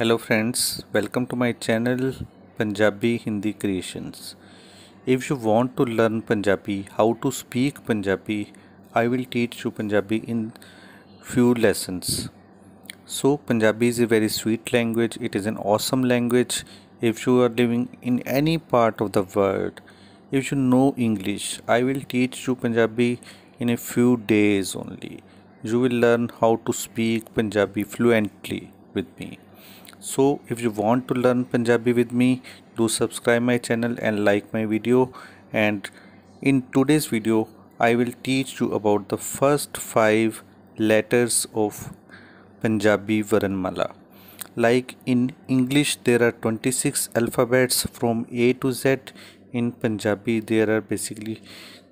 hello friends welcome to my channel punjabi hindi creations if you want to learn punjabi how to speak punjabi i will teach you punjabi in few lessons so punjabi is a very sweet language it is an awesome language if you are living in any part of the world if you know english i will teach you punjabi in a few days only you will learn how to speak punjabi fluently with me so if you want to learn Punjabi with me do subscribe my channel and like my video and in today's video I will teach you about the first five letters of Punjabi Varanmala like in English there are 26 alphabets from A to Z in Punjabi there are basically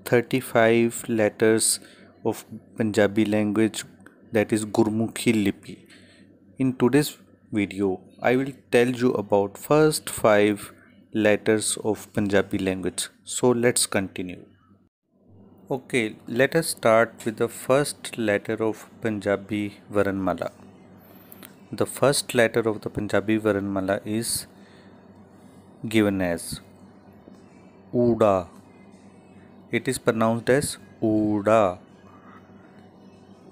35 letters of Punjabi language that is Gurmukhi Lippi in today's video I will tell you about first 5 letters of Punjabi language. So let's continue. Okay, let us start with the first letter of Punjabi Varanmala. The first letter of the Punjabi Varanmala is given as Uda. It is pronounced as Uda.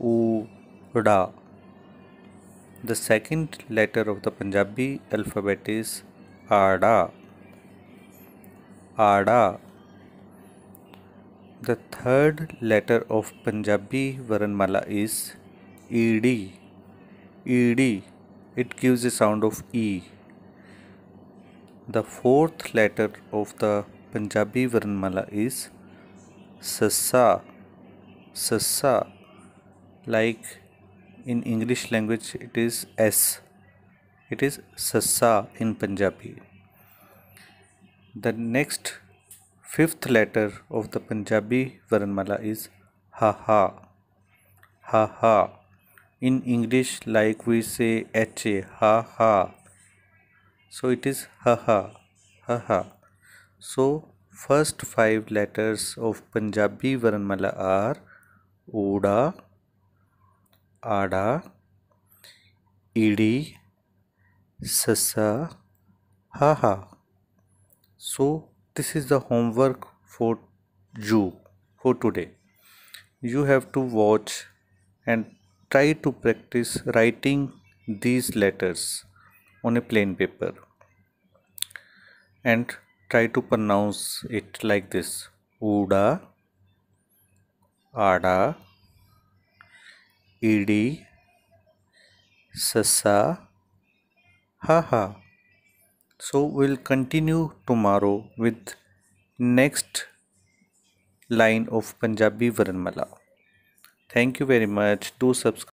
Uda. The second letter of the Punjabi alphabet is Ada. Ada. The third letter of Punjabi Varanmala is ED. ED. It gives a sound of E. The fourth letter of the Punjabi Varanmala is Sassa. Sassa. Like in English language it is S. It is Sassa in Punjabi. The next fifth letter of the Punjabi Varanmala is Ha Ha. Ha Ha. In English like we say HA Ha Ha. So it is Ha Ha. Ha Ha. So first five letters of Punjabi Varanmala are Oda, ಅಡ ಇಡಿ ಸಸ ha ha so this is the homework for you for today you have to watch and try to practice writing these letters on a plain paper and try to pronounce it like this uda ada ईडी ससा हा हा so will continue tomorrow with next line of Punjabi varnamala thank you very much to subscribe